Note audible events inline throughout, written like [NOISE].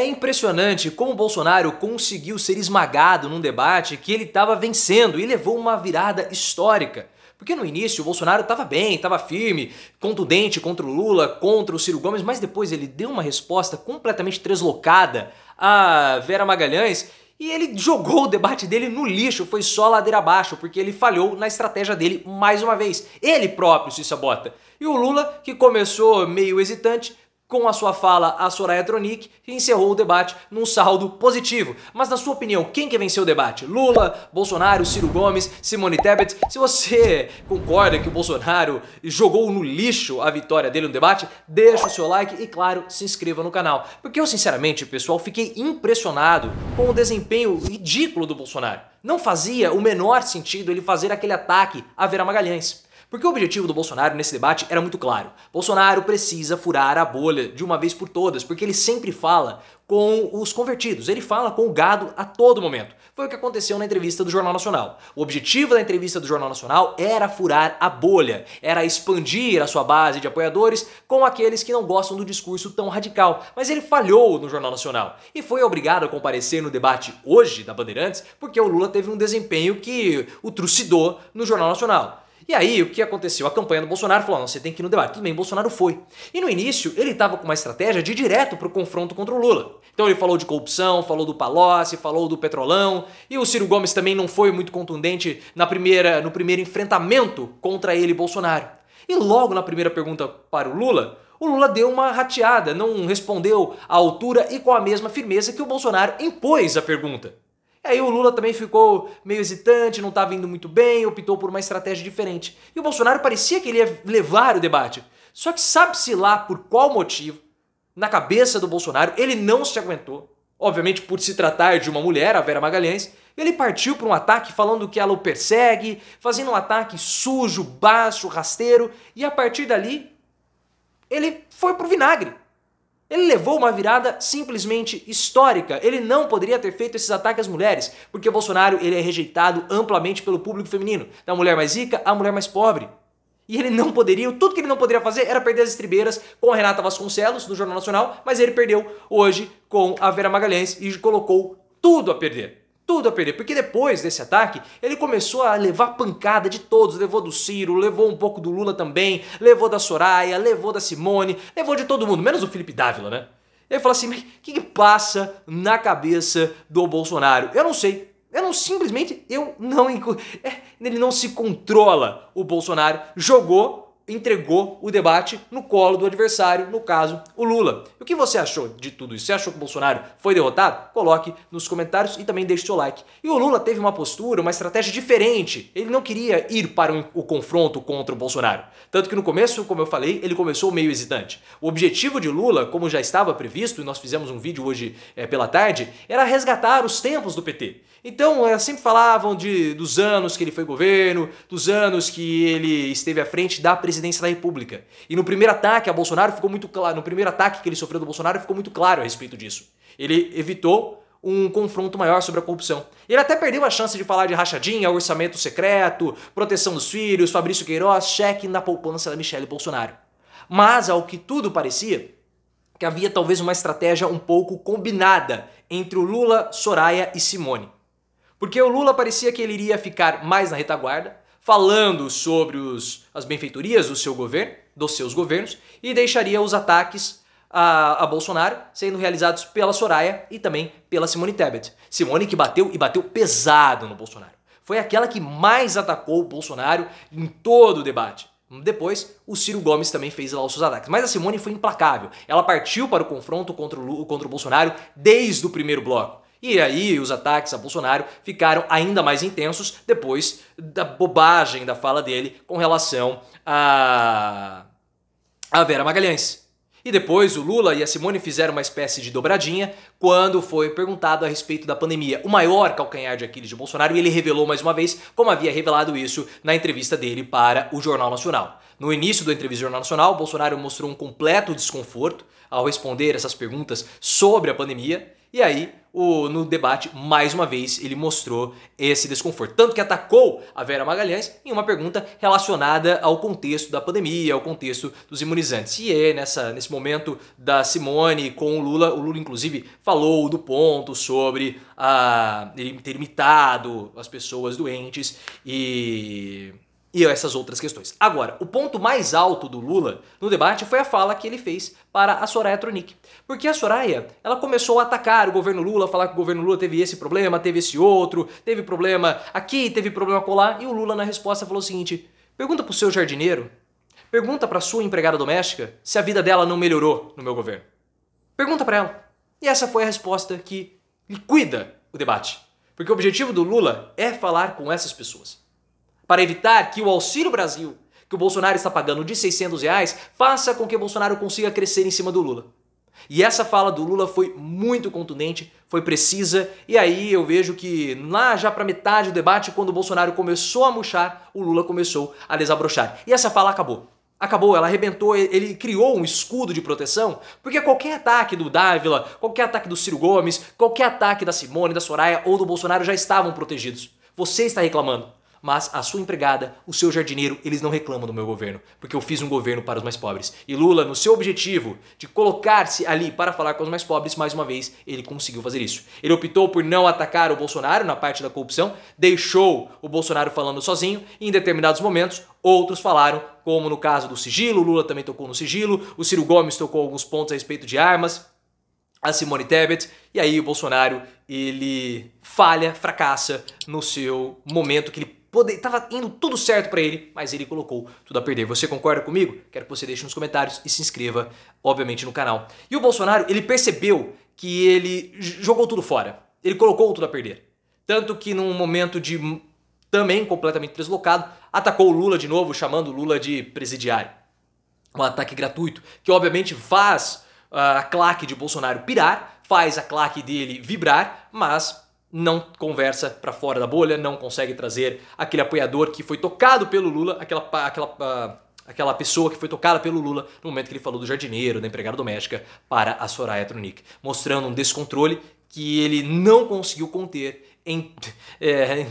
É impressionante como Bolsonaro conseguiu ser esmagado num debate que ele estava vencendo e levou uma virada histórica. Porque no início o Bolsonaro estava bem, estava firme, contundente contra o Lula, contra o Ciro Gomes, mas depois ele deu uma resposta completamente deslocada a Vera Magalhães e ele jogou o debate dele no lixo, foi só ladeira abaixo, porque ele falhou na estratégia dele mais uma vez. Ele próprio se sabota. E o Lula, que começou meio hesitante, com a sua fala, a Soraya Tronic encerrou o debate num saldo positivo. Mas na sua opinião, quem que venceu o debate? Lula, Bolsonaro, Ciro Gomes, Simone Tebet? Se você concorda que o Bolsonaro jogou no lixo a vitória dele no debate, deixa o seu like e, claro, se inscreva no canal. Porque eu, sinceramente, pessoal, fiquei impressionado com o desempenho ridículo do Bolsonaro. Não fazia o menor sentido ele fazer aquele ataque a Vera Magalhães. Porque o objetivo do Bolsonaro nesse debate era muito claro. Bolsonaro precisa furar a bolha de uma vez por todas, porque ele sempre fala com os convertidos, ele fala com o gado a todo momento. Foi o que aconteceu na entrevista do Jornal Nacional. O objetivo da entrevista do Jornal Nacional era furar a bolha, era expandir a sua base de apoiadores com aqueles que não gostam do discurso tão radical. Mas ele falhou no Jornal Nacional e foi obrigado a comparecer no debate hoje da Bandeirantes porque o Lula teve um desempenho que o trucidou no Jornal Nacional. E aí, o que aconteceu? A campanha do Bolsonaro falou: não, você tem que ir no debate. Tudo bem, Bolsonaro foi. E no início, ele estava com uma estratégia de ir direto para o confronto contra o Lula. Então ele falou de corrupção, falou do Palocci, falou do Petrolão, e o Ciro Gomes também não foi muito contundente na primeira, no primeiro enfrentamento contra ele, Bolsonaro. E logo na primeira pergunta para o Lula, o Lula deu uma rateada, não respondeu à altura e com a mesma firmeza que o Bolsonaro impôs a pergunta. Aí o Lula também ficou meio hesitante, não estava indo muito bem, optou por uma estratégia diferente. E o Bolsonaro parecia que ele ia levar o debate. Só que sabe-se lá por qual motivo, na cabeça do Bolsonaro, ele não se aguentou. Obviamente, por se tratar de uma mulher, a Vera Magalhães, ele partiu para um ataque falando que ela o persegue, fazendo um ataque sujo, baixo, rasteiro, e a partir dali, ele foi pro vinagre. Ele levou uma virada simplesmente histórica. Ele não poderia ter feito esses ataques às mulheres, porque Bolsonaro ele é rejeitado amplamente pelo público feminino, da mulher mais rica à mulher mais pobre. E ele não poderia, tudo que ele não poderia fazer era perder as estribeiras com a Renata Vasconcelos, do Jornal Nacional, mas ele perdeu hoje com a Vera Magalhães e colocou tudo a perder tudo a perder, porque depois desse ataque, ele começou a levar pancada de todos, levou do Ciro, levou um pouco do Lula também, levou da Soraya, levou da Simone, levou de todo mundo, menos o Felipe Dávila, né? Ele falou assim, o que, que passa na cabeça do Bolsonaro? Eu não sei, eu não simplesmente, eu não. É, ele não se controla, o Bolsonaro jogou entregou o debate no colo do adversário, no caso, o Lula. o que você achou de tudo isso? Você achou que o Bolsonaro foi derrotado? Coloque nos comentários e também deixe seu like. E o Lula teve uma postura, uma estratégia diferente. Ele não queria ir para um, o confronto contra o Bolsonaro. Tanto que no começo, como eu falei, ele começou meio hesitante. O objetivo de Lula, como já estava previsto, e nós fizemos um vídeo hoje é, pela tarde, era resgatar os tempos do PT. Então, eh, sempre falavam de, dos anos que ele foi governo, dos anos que ele esteve à frente da presidência presidência da República. E no primeiro ataque a Bolsonaro ficou muito claro, no primeiro ataque que ele sofreu do Bolsonaro ficou muito claro a respeito disso. Ele evitou um confronto maior sobre a corrupção. Ele até perdeu a chance de falar de rachadinha, orçamento secreto, proteção dos filhos, Fabrício Queiroz, cheque na poupança da Michele Bolsonaro. Mas, ao que tudo parecia, que havia talvez uma estratégia um pouco combinada entre o Lula, Soraya e Simone. Porque o Lula parecia que ele iria ficar mais na retaguarda, falando sobre os, as benfeitorias do seu governo, dos seus governos, e deixaria os ataques a, a, Bolsonaro sendo realizados pela Soraya e também pela Simone Tebet. Simone que bateu e bateu pesado no Bolsonaro. Foi aquela que mais atacou o Bolsonaro em todo o debate. Depois, o Ciro Gomes também fez lá os seus ataques. Mas a Simone foi implacável. Ela partiu para o confronto contra o, contra o Bolsonaro desde o primeiro bloco. E aí os ataques a Bolsonaro ficaram ainda mais intensos depois da bobagem da fala dele com relação a, a Vera Magalhães. E depois o Lula e a Simone fizeram uma espécie de dobradinha quando foi perguntado a respeito da pandemia, o maior calcanhar de Aquiles de Bolsonaro, e ele revelou mais uma vez, como havia revelado isso na entrevista dele para o Jornal Nacional. No início da entrevista do Jornal Nacional, Bolsonaro mostrou um completo desconforto ao responder essas perguntas sobre a pandemia e aí, o, no debate, mais uma vez, ele mostrou esse desconforto. Tanto que atacou a Vera Magalhães em uma pergunta relacionada ao contexto da pandemia, ao contexto dos imunizantes. E é nessa, nesse momento da Simone com o Lula, o Lula, inclusive, falou do ponto sobre ah, ele ter imitado as pessoas doentes e e essas outras questões. Agora, o ponto mais alto do Lula no debate foi a fala que ele fez para a Soraya Tronic. Porque a Soraya, ela começou a atacar o governo Lula, falar que o governo Lula teve esse problema, teve esse outro, teve problema aqui, teve problema colar, e o Lula na resposta falou o seguinte: "Pergunta pro seu jardineiro, pergunta pra sua empregada doméstica se a vida dela não melhorou no meu governo. Pergunta para ela". E essa foi a resposta que liquida o debate. Porque o objetivo do Lula é falar com essas pessoas para evitar que o Auxílio Brasil, que o Bolsonaro está pagando de 600 reais, faça com que o Bolsonaro consiga crescer em cima do Lula. E essa fala do Lula foi muito contundente, foi precisa, e aí eu vejo que lá já para metade do debate, quando o Bolsonaro começou a murchar, o Lula começou a desabrochar. E essa fala acabou. Acabou, ela arrebentou, ele criou um escudo de proteção, porque qualquer ataque do Dávila, qualquer ataque do Ciro Gomes, qualquer ataque da Simone, da Soraya ou do Bolsonaro já estavam protegidos. Você está reclamando. Mas a sua empregada, o seu jardineiro, eles não reclamam do meu governo, porque eu fiz um governo para os mais pobres. E Lula, no seu objetivo de colocar-se ali para falar com os mais pobres, mais uma vez ele conseguiu fazer isso. Ele optou por não atacar o Bolsonaro na parte da corrupção, deixou o Bolsonaro falando sozinho e em determinados momentos outros falaram, como no caso do sigilo, Lula também tocou no sigilo, o Ciro Gomes tocou alguns pontos a respeito de armas, a Simone Tebet, e aí o Bolsonaro ele falha, fracassa no seu momento que ele poder, tava indo tudo certo para ele, mas ele colocou tudo a perder. Você concorda comigo? Quero que você deixe nos comentários e se inscreva, obviamente, no canal. E o Bolsonaro, ele percebeu que ele jogou tudo fora. Ele colocou tudo a perder. Tanto que num momento de também completamente deslocado, atacou o Lula de novo, chamando o Lula de presidiário. Um ataque gratuito, que obviamente faz ah, a claque de Bolsonaro pirar, faz a claque dele vibrar, mas não conversa para fora da bolha, não consegue trazer aquele apoiador que foi tocado pelo Lula, aquela, aquela, ah, aquela pessoa que foi tocada pelo Lula no momento que ele falou do jardineiro, da empregada doméstica, para a Soraya Tronic, mostrando um descontrole que ele não conseguiu conter em, é,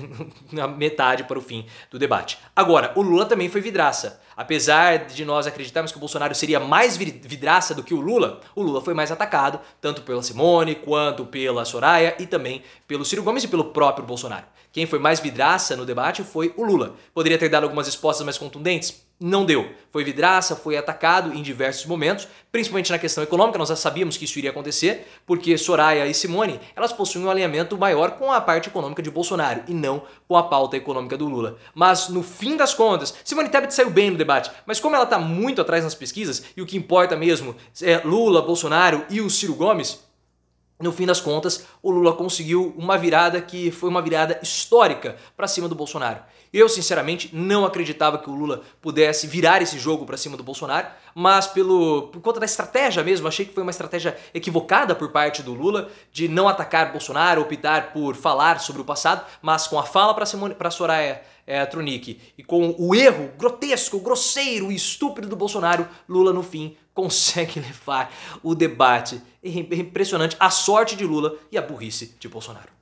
na metade para o fim do debate. Agora, o Lula também foi vidraça. Apesar de nós acreditarmos que o Bolsonaro seria mais vidraça do que o Lula, o Lula foi mais atacado, tanto pela Simone, quanto pela Soraya e também pelo Ciro Gomes e pelo próprio Bolsonaro. Quem foi mais vidraça no debate foi o Lula. Poderia ter dado algumas respostas mais contundentes? não deu. Foi vidraça, foi atacado em diversos momentos, principalmente na questão econômica, nós já sabíamos que isso iria acontecer, porque Soraya e Simone, elas possuem um alinhamento maior com a parte econômica de Bolsonaro e não com a pauta econômica do Lula. Mas no fim das contas, Simone Tebet saiu bem no debate, mas como ela está muito atrás nas pesquisas e o que importa mesmo é Lula, Bolsonaro e o Ciro Gomes, no fim das contas, o Lula conseguiu uma virada que foi uma virada histórica para cima do Bolsonaro. Eu, sinceramente, não acreditava que o Lula pudesse virar esse jogo para cima do Bolsonaro, mas pelo, por conta da estratégia mesmo, achei que foi uma estratégia equivocada por parte do Lula de não atacar Bolsonaro, optar por falar sobre o passado, mas com a fala para Soraya é, Trunic. E com o erro grotesco, grosseiro e estúpido do Bolsonaro, Lula no fim [LAUGHS] consegue levar o debate. É impressionante a sorte de Lula e a burrice de Bolsonaro.